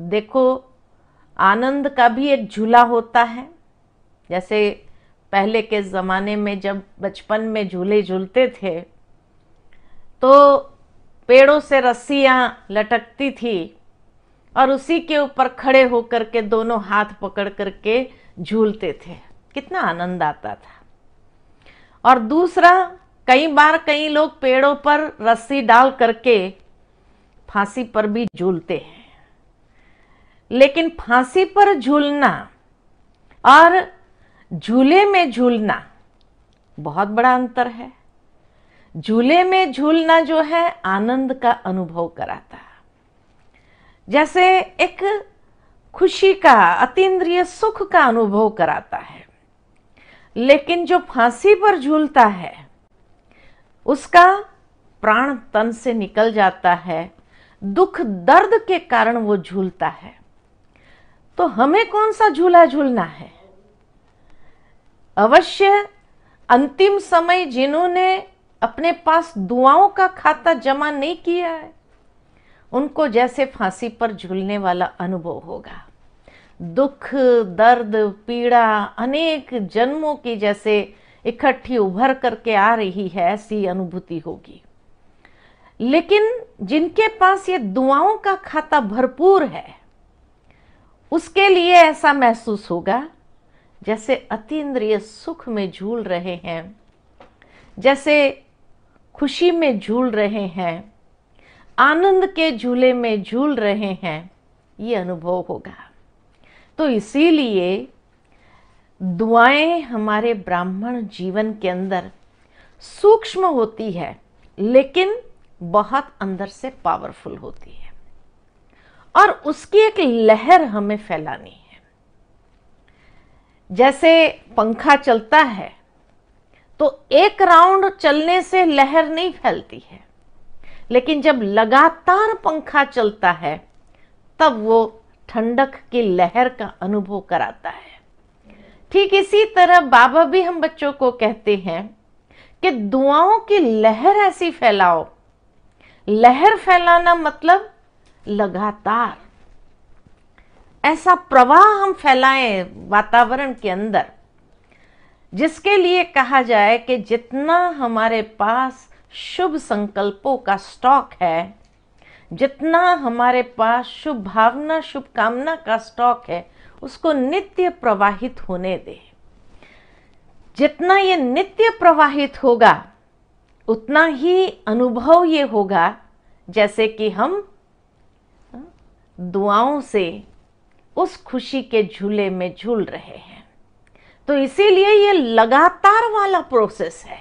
देखो आनंद का भी एक झूला होता है जैसे पहले के ज़माने में जब बचपन में झूले झूलते थे तो पेड़ों से रस्सियाँ लटकती थी और उसी के ऊपर खड़े होकर के दोनों हाथ पकड़ करके झूलते थे कितना आनंद आता था और दूसरा कई बार कई लोग पेड़ों पर रस्सी डाल करके फांसी पर भी झूलते हैं लेकिन फांसी पर झूलना और झूले में झूलना बहुत बड़ा अंतर है झूले में झूलना जो है आनंद का अनुभव कराता है जैसे एक खुशी का अतीन्द्रिय सुख का अनुभव कराता है लेकिन जो फांसी पर झूलता है उसका प्राण तन से निकल जाता है दुख दर्द के कारण वो झूलता है तो हमें कौन सा झूला झूलना है अवश्य अंतिम समय जिन्होंने अपने पास दुआओं का खाता जमा नहीं किया है उनको जैसे फांसी पर झूलने वाला अनुभव होगा दुख दर्द पीड़ा अनेक जन्मों की जैसे इकट्ठी उभर करके आ रही है ऐसी अनुभूति होगी लेकिन जिनके पास ये दुआओं का खाता भरपूर है उसके लिए ऐसा महसूस होगा जैसे अतीन्द्रिय सुख में झूल रहे हैं जैसे खुशी में झूल रहे हैं आनंद के झूले में झूल रहे हैं ये अनुभव होगा तो इसीलिए दुआएं हमारे ब्राह्मण जीवन के अंदर सूक्ष्म होती है लेकिन बहुत अंदर से पावरफुल होती है और उसकी एक लहर हमें फैलानी है जैसे पंखा चलता है तो एक राउंड चलने से लहर नहीं फैलती है लेकिन जब लगातार पंखा चलता है तब वो ठंडक की लहर का अनुभव कराता है ठीक इसी तरह बाबा भी हम बच्चों को कहते हैं कि दुआओं की लहर ऐसी फैलाओ लहर फैलाना मतलब लगातार ऐसा प्रवाह हम फैलाएं वातावरण के अंदर जिसके लिए कहा जाए कि जितना हमारे पास शुभ संकल्पों का स्टॉक है जितना हमारे पास शुभ भावना शुभ कामना का स्टॉक है उसको नित्य प्रवाहित होने दे जितना ये नित्य प्रवाहित होगा उतना ही अनुभव ये होगा जैसे कि हम दुआओं से उस खुशी के झूले में झूल रहे हैं तो इसीलिए ये लगातार वाला प्रोसेस है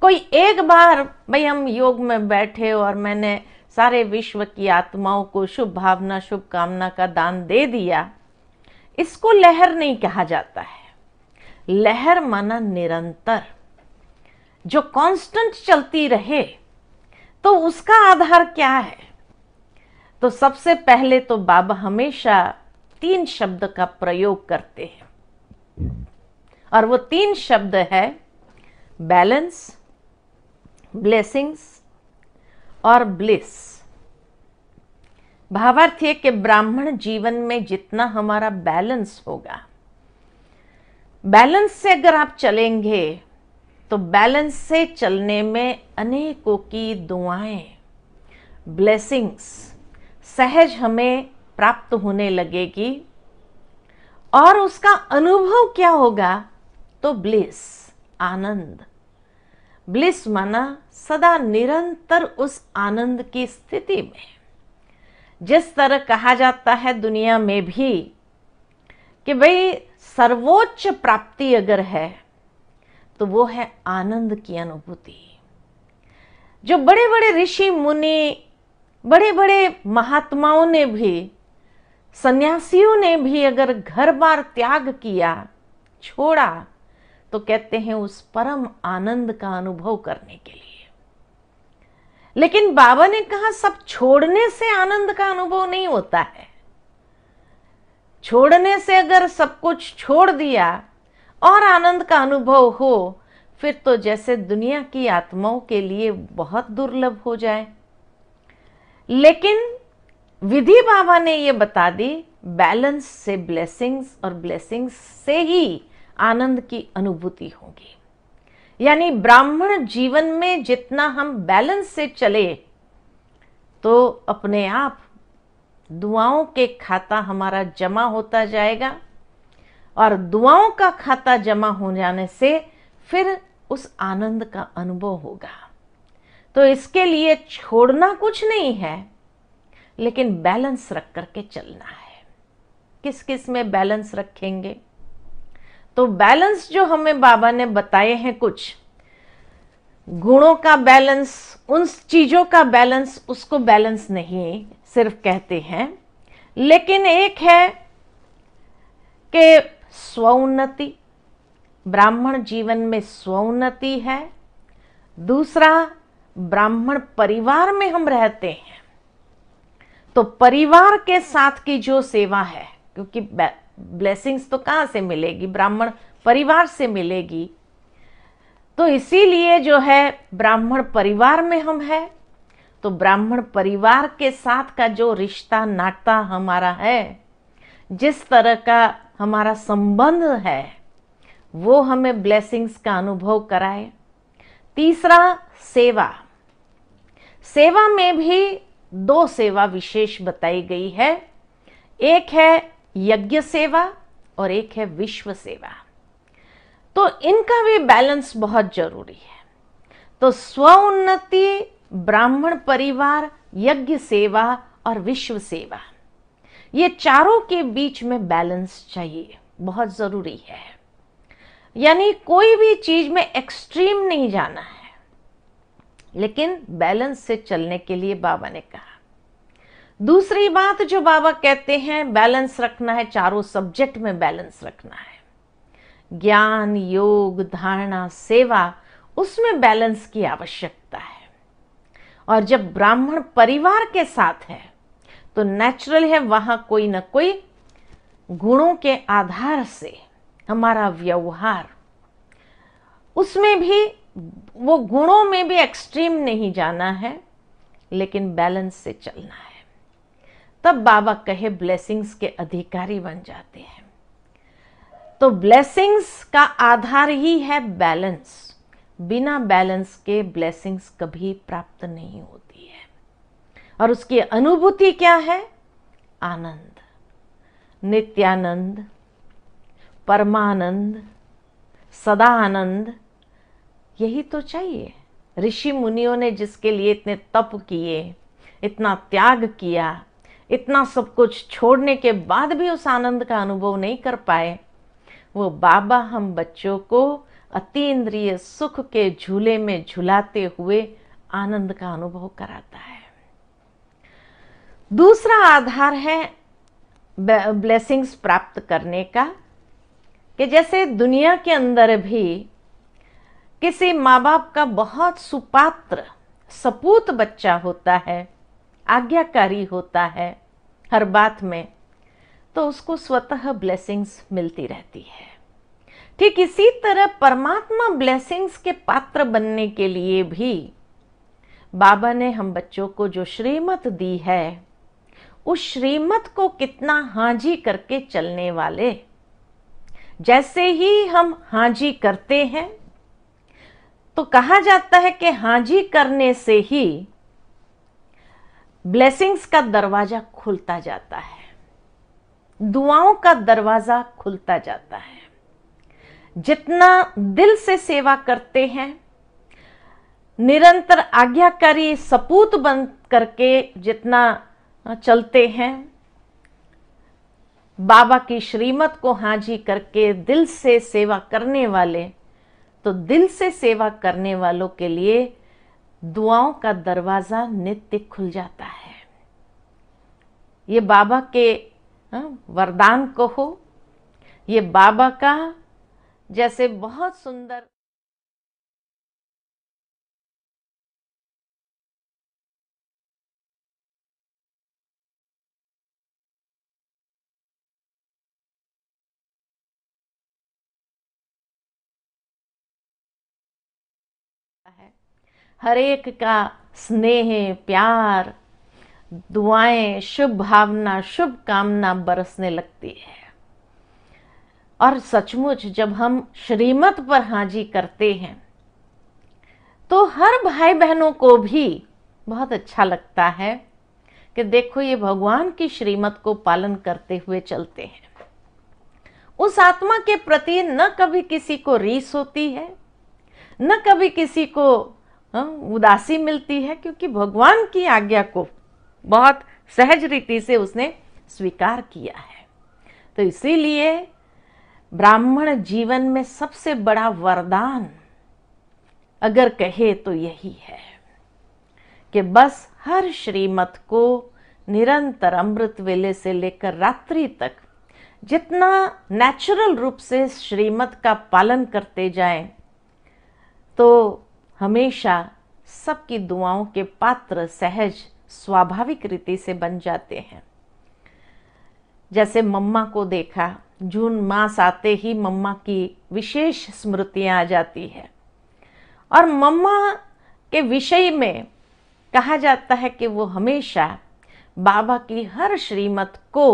कोई एक बार भाई हम योग में बैठे और मैंने सारे विश्व की आत्माओं को शुभ भावना शुभ कामना का दान दे दिया इसको लहर नहीं कहा जाता है लहर माना निरंतर जो कांस्टेंट चलती रहे तो उसका आधार क्या है तो सबसे पहले तो बाबा हमेशा तीन शब्द का प्रयोग करते हैं और वो तीन शब्द है बैलेंस ब्लेसिंग्स और ब्लिस भावार्थ है कि ब्राह्मण जीवन में जितना हमारा बैलेंस होगा बैलेंस से अगर आप चलेंगे तो बैलेंस से चलने में अनेकों की दुआएं ब्लेसिंग्स सहज हमें प्राप्त होने लगेगी और उसका अनुभव क्या होगा तो ब्लिस आनंद ब्लिस माना सदा निरंतर उस आनंद की स्थिति में जिस तरह कहा जाता है दुनिया में भी कि भाई सर्वोच्च प्राप्ति अगर है तो वो है आनंद की अनुभूति जो बड़े बड़े ऋषि मुनि बड़े बड़े महात्माओं ने भी सन्यासियों ने भी अगर घर बार त्याग किया छोड़ा तो कहते हैं उस परम आनंद का अनुभव करने के लिए लेकिन बाबा ने कहा सब छोड़ने से आनंद का अनुभव नहीं होता है छोड़ने से अगर सब कुछ छोड़ दिया और आनंद का अनुभव हो फिर तो जैसे दुनिया की आत्माओं के लिए बहुत दुर्लभ हो जाए लेकिन विधि बाबा ने यह बता दी बैलेंस से ब्लेसिंग्स और ब्लेसिंग्स से ही आनंद की अनुभूति होगी यानी ब्राह्मण जीवन में जितना हम बैलेंस से चले तो अपने आप दुआओं के खाता हमारा जमा होता जाएगा और दुआओं का खाता जमा हो जाने से फिर उस आनंद का अनुभव होगा तो इसके लिए छोड़ना कुछ नहीं है लेकिन बैलेंस रख करके चलना है किस किस में बैलेंस रखेंगे तो बैलेंस जो हमें बाबा ने बताए हैं कुछ गुणों का बैलेंस उन चीज़ों का बैलेंस उसको बैलेंस नहीं सिर्फ कहते हैं लेकिन एक है कि स्वउन्नति ब्राह्मण जीवन में स्वउन्नति है दूसरा ब्राह्मण परिवार में हम रहते हैं तो परिवार के साथ की जो सेवा है क्योंकि ब्लेसिंग्स तो कहां से मिलेगी ब्राह्मण परिवार से मिलेगी तो इसीलिए जो है ब्राह्मण परिवार में हम है तो ब्राह्मण परिवार के साथ का जो रिश्ता नाता हमारा है जिस तरह का हमारा संबंध है वो हमें ब्लेसिंग्स का अनुभव कराए तीसरा सेवा सेवा में भी दो सेवा विशेष बताई गई है एक है यज्ञ सेवा और एक है विश्व सेवा तो इनका भी बैलेंस बहुत जरूरी है तो स्व उन्नति ब्राह्मण परिवार यज्ञ सेवा और विश्व सेवा ये चारों के बीच में बैलेंस चाहिए बहुत ज़रूरी है यानी कोई भी चीज़ में एक्सट्रीम नहीं जाना है लेकिन बैलेंस से चलने के लिए बाबा ने कहा दूसरी बात जो बाबा कहते हैं बैलेंस रखना है चारों सब्जेक्ट में बैलेंस रखना है ज्ञान योग धारणा सेवा उसमें बैलेंस की आवश्यकता है और जब ब्राह्मण परिवार के साथ है तो नेचुरल है वहां कोई ना कोई गुणों के आधार से हमारा व्यवहार उसमें भी वो गुणों में भी एक्सट्रीम नहीं जाना है लेकिन बैलेंस से चलना है तब बाबा कहे ब्लेसिंग्स के अधिकारी बन जाते हैं तो ब्लेसिंग्स का आधार ही है बैलेंस बिना बैलेंस के ब्लेसिंग्स कभी प्राप्त नहीं होती है और उसकी अनुभूति क्या है आनंद नित्यानंद परमानंद सदानंद यही तो चाहिए ऋषि मुनियों ने जिसके लिए इतने तप किए इतना त्याग किया इतना सब कुछ छोड़ने के बाद भी उस आनंद का अनुभव नहीं कर पाए वो बाबा हम बच्चों को अतीन्द्रिय सुख के झूले में झुलाते हुए आनंद का अनुभव कराता है दूसरा आधार है ब्लेसिंग्स प्राप्त करने का कि जैसे दुनिया के अंदर भी किसी माँ बाप का बहुत सुपात्र सपूत बच्चा होता है आज्ञाकारी होता है हर बात में तो उसको स्वतः ब्लेसिंग्स मिलती रहती है ठीक इसी तरह परमात्मा ब्लेसिंग्स के पात्र बनने के लिए भी बाबा ने हम बच्चों को जो श्रीमत दी है उस श्रीमत को कितना हाजी करके चलने वाले जैसे ही हम हाजी करते हैं तो कहा जाता है कि हाजी करने से ही ब्लेसिंग्स का दरवाजा खुलता जाता है दुआओं का दरवाजा खुलता जाता है जितना दिल से सेवा करते हैं निरंतर आज्ञाकारी सपूत बन करके जितना चलते हैं बाबा की श्रीमत को हाजी करके दिल से सेवा करने वाले तो दिल से सेवा करने वालों के लिए दुआओं का दरवाज़ा नित्य खुल जाता है ये बाबा के हाँ, वरदान को हो ये बाबा का जैसे बहुत सुंदर हरेक का स्नेह प्यार दुआएं शुभ भावना शुभ कामना बरसने लगती है और सचमुच जब हम श्रीमत पर हाजी करते हैं तो हर भाई बहनों को भी बहुत अच्छा लगता है कि देखो ये भगवान की श्रीमत को पालन करते हुए चलते हैं उस आत्मा के प्रति न कभी किसी को रीस होती है न कभी किसी को हाँ, उदासी मिलती है क्योंकि भगवान की आज्ञा को बहुत सहज रीति से उसने स्वीकार किया है तो इसीलिए ब्राह्मण जीवन में सबसे बड़ा वरदान अगर कहे तो यही है कि बस हर श्रीमत को निरंतर अमृत वेले से लेकर रात्रि तक जितना नेचुरल रूप से श्रीमत का पालन करते जाएं तो हमेशा सबकी दुआओं के पात्र सहज स्वाभाविक रीति से बन जाते हैं जैसे मम्मा को देखा जून मास आते ही मम्मा की विशेष स्मृतियां आ जाती है और मम्मा के विषय में कहा जाता है कि वो हमेशा बाबा की हर श्रीमत को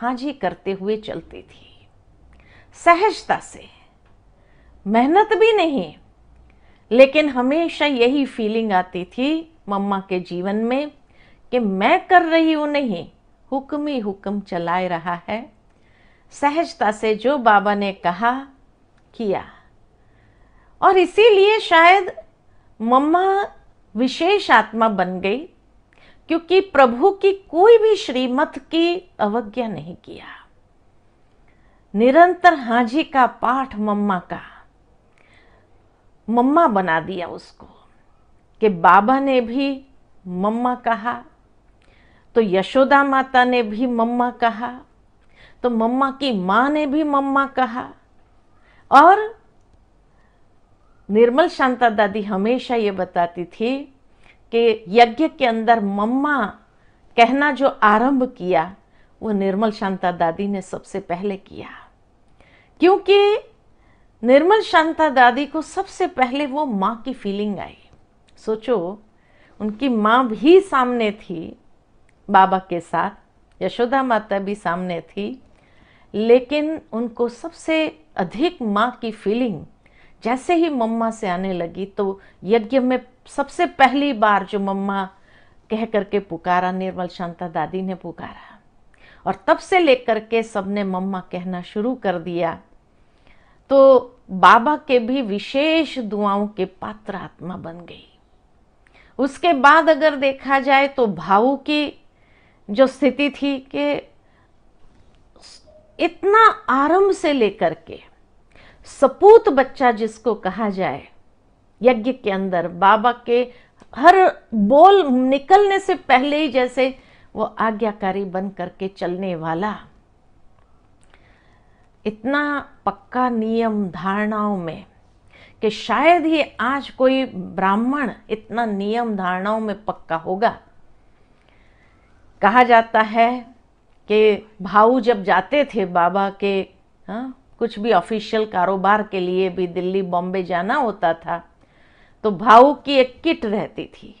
हाजी करते हुए चलती थी सहजता से मेहनत भी नहीं लेकिन हमेशा यही फीलिंग आती थी मम्मा के जीवन में कि मैं कर रही हूँ नहीं हुक्म ही हुक्म चलाए रहा है सहजता से जो बाबा ने कहा किया और इसीलिए शायद मम्मा विशेष आत्मा बन गई क्योंकि प्रभु की कोई भी श्रीमत की अवज्ञा नहीं किया निरंतर हाजी का पाठ मम्मा का मम्मा बना दिया उसको कि बाबा ने भी मम्मा कहा तो यशोदा माता ने भी मम्मा कहा तो मम्मा की माँ ने भी मम्मा कहा और निर्मल शांता दादी हमेशा ये बताती थी कि यज्ञ के अंदर मम्मा कहना जो आरंभ किया वो निर्मल शांता दादी ने सबसे पहले किया क्योंकि निर्मल शांता दादी को सबसे पहले वो माँ की फीलिंग आई सोचो उनकी माँ भी सामने थी बाबा के साथ यशोदा माता भी सामने थी लेकिन उनको सबसे अधिक माँ की फीलिंग जैसे ही मम्मा से आने लगी तो यज्ञ में सबसे पहली बार जो मम्मा कह करके पुकारा निर्मल शांता दादी ने पुकारा और तब से लेकर के सबने मम्मा कहना शुरू कर दिया तो बाबा के भी विशेष दुआओं के पात्र आत्मा बन गई उसके बाद अगर देखा जाए तो भावू की जो स्थिति थी कि इतना आरंभ से लेकर के सपूत बच्चा जिसको कहा जाए यज्ञ के अंदर बाबा के हर बोल निकलने से पहले ही जैसे वो आज्ञाकारी बन करके चलने वाला इतना पक्का नियम धारणाओं में कि शायद ही आज कोई ब्राह्मण इतना नियम धारणाओं में पक्का होगा कहा जाता है कि भाऊ जब जाते थे बाबा के हाँ कुछ भी ऑफिशियल कारोबार के लिए भी दिल्ली बॉम्बे जाना होता था तो भाऊ की एक किट रहती थी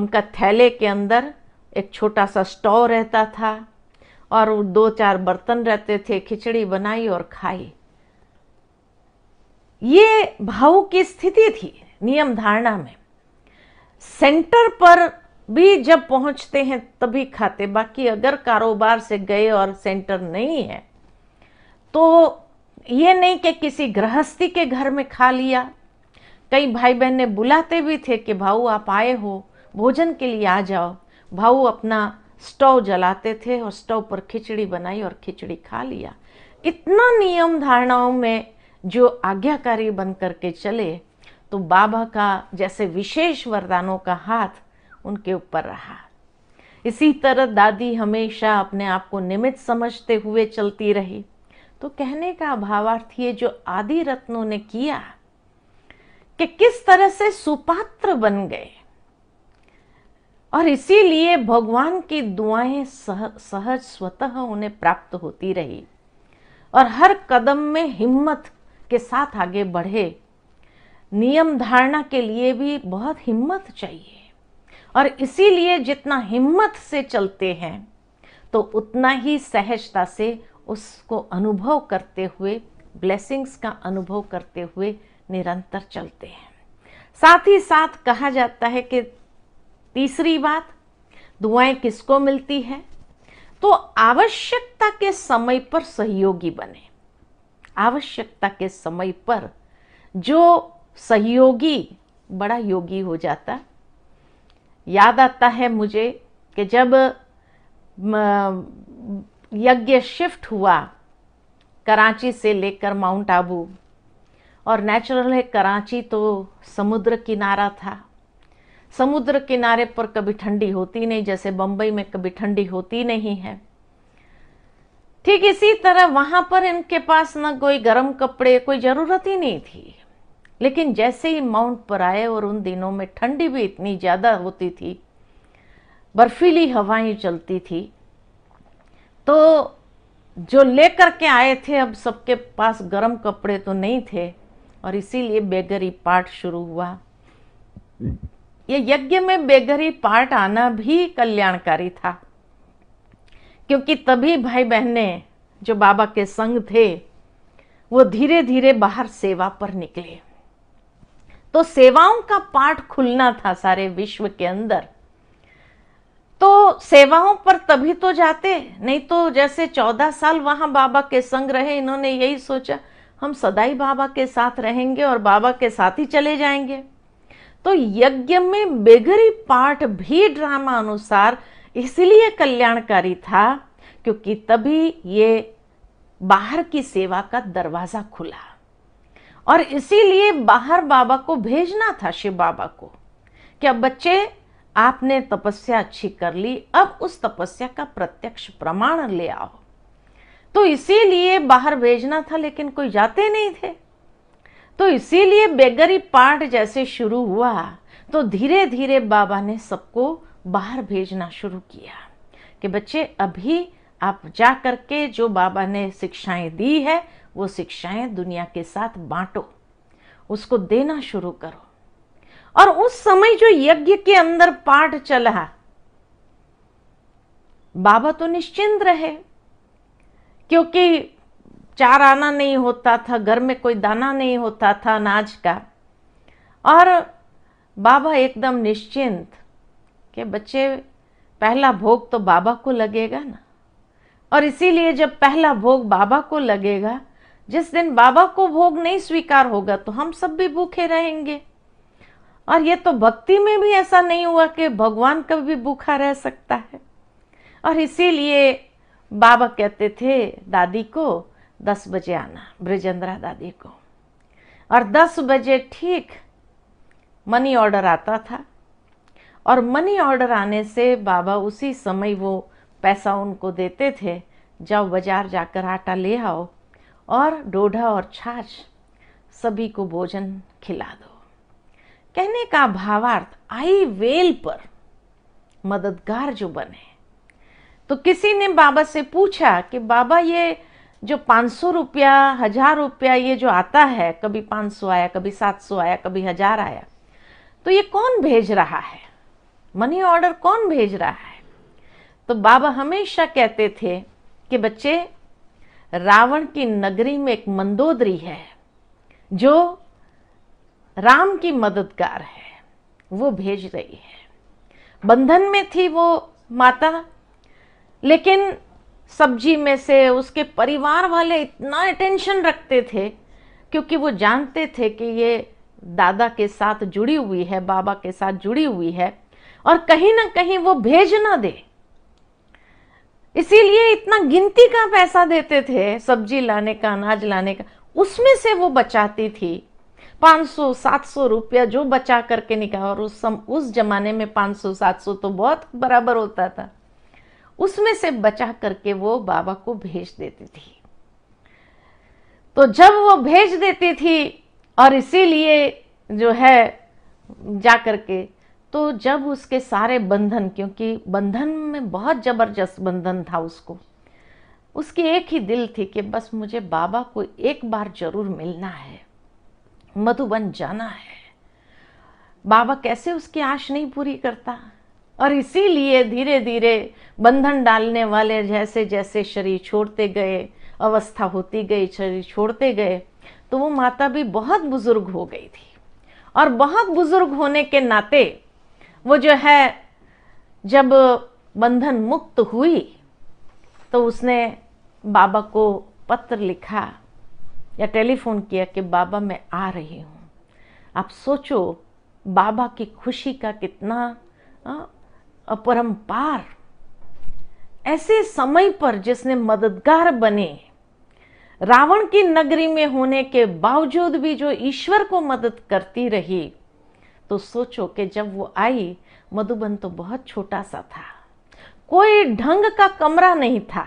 उनका थैले के अंदर एक छोटा सा स्टोव रहता था और दो चार बर्तन रहते थे खिचड़ी बनाई और खाई ये भाव की स्थिति थी नियम धारणा में सेंटर पर भी जब पहुंचते हैं तभी खाते बाकी अगर कारोबार से गए और सेंटर नहीं है तो ये नहीं कि किसी गृहस्थी के घर में खा लिया कई भाई बहन ने बुलाते भी थे कि भाऊ आप आए हो भोजन के लिए आ जाओ भाऊ अपना स्टोव जलाते थे और स्टोव पर खिचड़ी बनाई और खिचड़ी खा लिया इतना नियम धारणाओं में जो आज्ञाकारी बन करके चले तो बाबा का जैसे विशेष वरदानों का हाथ उनके ऊपर रहा इसी तरह दादी हमेशा अपने आप को निमित समझते हुए चलती रही तो कहने का भावार्थ ये जो आदि रत्नों ने किया कि किस तरह से सुपात्र बन गए और इसीलिए भगवान की दुआएं सह, सहज स्वतः उन्हें प्राप्त होती रही और हर कदम में हिम्मत के साथ आगे बढ़े नियम धारणा के लिए भी बहुत हिम्मत चाहिए और इसीलिए जितना हिम्मत से चलते हैं तो उतना ही सहजता से उसको अनुभव करते हुए ब्लेसिंग्स का अनुभव करते हुए निरंतर चलते हैं साथ ही साथ कहा जाता है कि तीसरी बात दुआएं किसको मिलती है तो आवश्यकता के समय पर सहयोगी बने आवश्यकता के समय पर जो सहयोगी बड़ा योगी हो जाता याद आता है मुझे कि जब यज्ञ शिफ्ट हुआ कराची से लेकर माउंट आबू और नेचुरल है कराची तो समुद्र किनारा था समुद्र किनारे पर कभी ठंडी होती नहीं जैसे बम्बई में कभी ठंडी होती नहीं है ठीक इसी तरह वहां पर इनके पास ना कोई गर्म कपड़े कोई ज़रूरत ही नहीं थी लेकिन जैसे ही माउंट पर आए और उन दिनों में ठंडी भी इतनी ज़्यादा होती थी बर्फीली हवाएं चलती थी तो जो लेकर के आए थे अब सबके पास गर्म कपड़े तो नहीं थे और इसीलिए बेगरी पाठ शुरू हुआ ये यज्ञ में बेघरी पार्ट आना भी कल्याणकारी था क्योंकि तभी भाई बहने जो बाबा के संग थे वो धीरे धीरे बाहर सेवा पर निकले तो सेवाओं का पाठ खुलना था सारे विश्व के अंदर तो सेवाओं पर तभी तो जाते नहीं तो जैसे चौदह साल वहां बाबा के संग रहे इन्होंने यही सोचा हम सदाई बाबा के साथ रहेंगे और बाबा के साथ ही चले जाएंगे तो यज्ञ में बेगरी पाठ भी ड्रामा अनुसार इसलिए कल्याणकारी था क्योंकि तभी ये बाहर की सेवा का दरवाजा खुला और इसीलिए बाहर बाबा को भेजना था शिव बाबा को क्या बच्चे आपने तपस्या अच्छी कर ली अब उस तपस्या का प्रत्यक्ष प्रमाण ले आओ तो इसीलिए बाहर भेजना था लेकिन कोई जाते नहीं थे तो इसीलिए बेगरी पार्ट जैसे शुरू हुआ तो धीरे धीरे बाबा ने सबको बाहर भेजना शुरू किया कि बच्चे अभी आप जा करके जो बाबा ने शिक्षाएं दी है वो शिक्षाएं दुनिया के साथ बांटो उसको देना शुरू करो और उस समय जो यज्ञ के अंदर पाठ चला बाबा तो निश्चिंत रहे क्योंकि चार आना नहीं होता था घर में कोई दाना नहीं होता था अनाज का और बाबा एकदम निश्चिंत कि बच्चे पहला भोग तो बाबा को लगेगा ना और इसीलिए जब पहला भोग बाबा को लगेगा जिस दिन बाबा को भोग नहीं स्वीकार होगा तो हम सब भी भूखे रहेंगे और ये तो भक्ति में भी ऐसा नहीं हुआ कि भगवान कभी भूखा रह सकता है और इसीलिए बाबा कहते थे दादी को दस बजे आना ब्रजेंद्रा दादी को और दस बजे ठीक मनी ऑर्डर आता था और मनी ऑर्डर आने से बाबा उसी समय वो पैसा उनको देते थे जाओ बाजार जाकर आटा ले आओ और डोढ़ा और छाछ सभी को भोजन खिला दो कहने का भावार्थ आई वेल पर मददगार जो बने तो किसी ने बाबा से पूछा कि बाबा ये जो पाँच सौ रुपया हज़ार रुपया ये जो आता है कभी पाँच सौ आया कभी सात सौ आया कभी हज़ार आया तो ये कौन भेज रहा है मनी ऑर्डर कौन भेज रहा है तो बाबा हमेशा कहते थे कि बच्चे रावण की नगरी में एक मंदोदरी है जो राम की मददगार है वो भेज रही है बंधन में थी वो माता लेकिन सब्जी में से उसके परिवार वाले इतना अटेंशन रखते थे क्योंकि वो जानते थे कि ये दादा के साथ जुड़ी हुई है बाबा के साथ जुड़ी हुई है और कहीं ना कहीं वो भेज ना दे इसीलिए इतना गिनती का पैसा देते थे सब्जी लाने का अनाज लाने का उसमें से वो बचाती थी 500 700 रुपया जो बचा करके निकाल और उस सम उस जमाने में 500 700 तो बहुत बराबर होता था उसमें से बचा करके वो बाबा को भेज देती थी तो जब वो भेज देती थी और इसीलिए जो है जा करके तो जब उसके सारे बंधन क्योंकि बंधन में बहुत ज़बरदस्त बंधन था उसको उसकी एक ही दिल थी कि बस मुझे बाबा को एक बार जरूर मिलना है मधुबन जाना है बाबा कैसे उसकी आश नहीं पूरी करता और इसीलिए धीरे धीरे बंधन डालने वाले जैसे जैसे शरीर छोड़ते गए अवस्था होती गई शरीर छोड़ते गए तो वो माता भी बहुत बुजुर्ग हो गई थी और बहुत बुजुर्ग होने के नाते वो जो है जब बंधन मुक्त हुई तो उसने बाबा को पत्र लिखा या टेलीफोन किया कि बाबा मैं आ रही हूँ आप सोचो बाबा की खुशी का कितना आ, हाँ, अपरम्पार ऐसे समय पर जिसने मददगार बने रावण की नगरी में होने के बावजूद भी जो ईश्वर को मदद करती रही तो सोचो कि जब वो आई मधुबन तो बहुत छोटा सा था कोई ढंग का कमरा नहीं था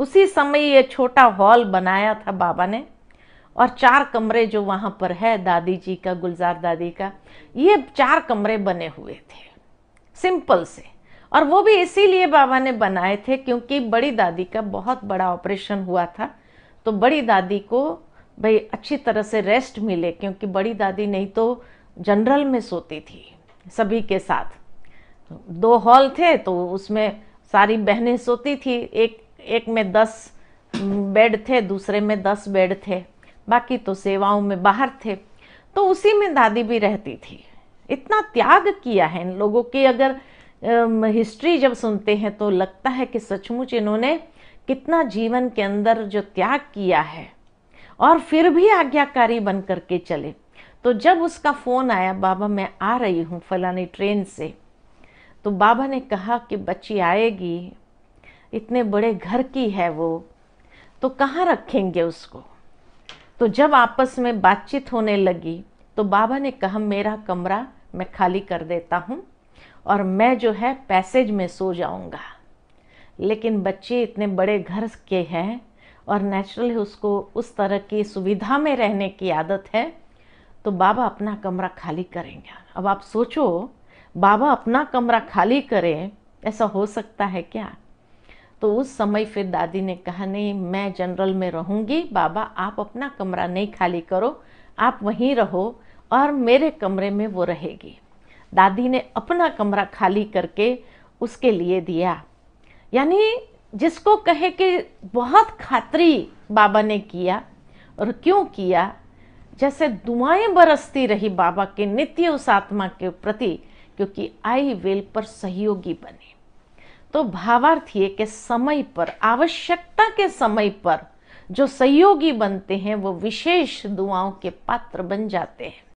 उसी समय ये छोटा हॉल बनाया था बाबा ने और चार कमरे जो वहां पर है दादी जी का गुलजार दादी का ये चार कमरे बने हुए थे सिंपल से और वो भी इसीलिए बाबा ने बनाए थे क्योंकि बड़ी दादी का बहुत बड़ा ऑपरेशन हुआ था तो बड़ी दादी को भाई अच्छी तरह से रेस्ट मिले क्योंकि बड़ी दादी नहीं तो जनरल में सोती थी सभी के साथ दो हॉल थे तो उसमें सारी बहनें सोती थी एक एक में दस बेड थे दूसरे में दस बेड थे बाकी तो सेवाओं में बाहर थे तो उसी में दादी भी रहती थी इतना त्याग किया है इन लोगों के अगर हिस्ट्री जब सुनते हैं तो लगता है कि सचमुच इन्होंने कितना जीवन के अंदर जो त्याग किया है और फिर भी आज्ञाकारी बन करके चले तो जब उसका फ़ोन आया बाबा मैं आ रही हूँ फलानी ट्रेन से तो बाबा ने कहा कि बच्ची आएगी इतने बड़े घर की है वो तो कहाँ रखेंगे उसको तो जब आपस में बातचीत होने लगी तो बाबा ने कहा मेरा कमरा मैं खाली कर देता हूँ और मैं जो है पैसेज में सो जाऊँगा लेकिन बच्चे इतने बड़े घर के हैं और नेचुरली उसको उस तरह की सुविधा में रहने की आदत है तो बाबा अपना कमरा खाली करेंगे अब आप सोचो बाबा अपना कमरा खाली करें ऐसा हो सकता है क्या तो उस समय फिर दादी ने कहा नहीं मैं जनरल में रहूँगी बाबा आप अपना कमरा नहीं खाली करो आप वहीं रहो और मेरे कमरे में वो रहेगी दादी ने अपना कमरा खाली करके उसके लिए दिया यानी जिसको कहे कि बहुत खातरी बाबा ने किया और क्यों किया जैसे दुआएं बरसती रही बाबा के नित्य उस आत्मा के प्रति क्योंकि आई वेल पर सहयोगी बने तो भावार्थ ये कि समय पर आवश्यकता के समय पर जो सहयोगी बनते हैं वो विशेष दुआओं के पात्र बन जाते हैं